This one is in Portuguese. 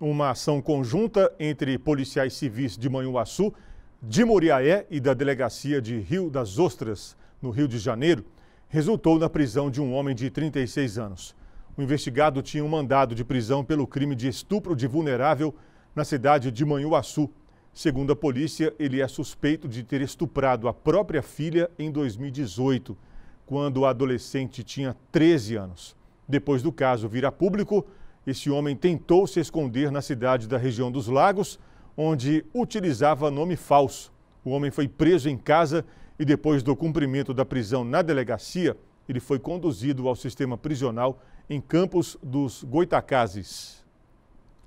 uma ação conjunta entre policiais civis de Manhuaçu, de Moriaé e da delegacia de Rio das Ostras, no Rio de Janeiro, resultou na prisão de um homem de 36 anos. O investigado tinha um mandado de prisão pelo crime de estupro de vulnerável na cidade de Manhuaçu. Segundo a polícia, ele é suspeito de ter estuprado a própria filha em 2018, quando o adolescente tinha 13 anos. Depois do caso vir a público, esse homem tentou se esconder na cidade da região dos Lagos, onde utilizava nome falso. O homem foi preso em casa e, depois do cumprimento da prisão na delegacia, ele foi conduzido ao sistema prisional em Campos dos Goitacazes.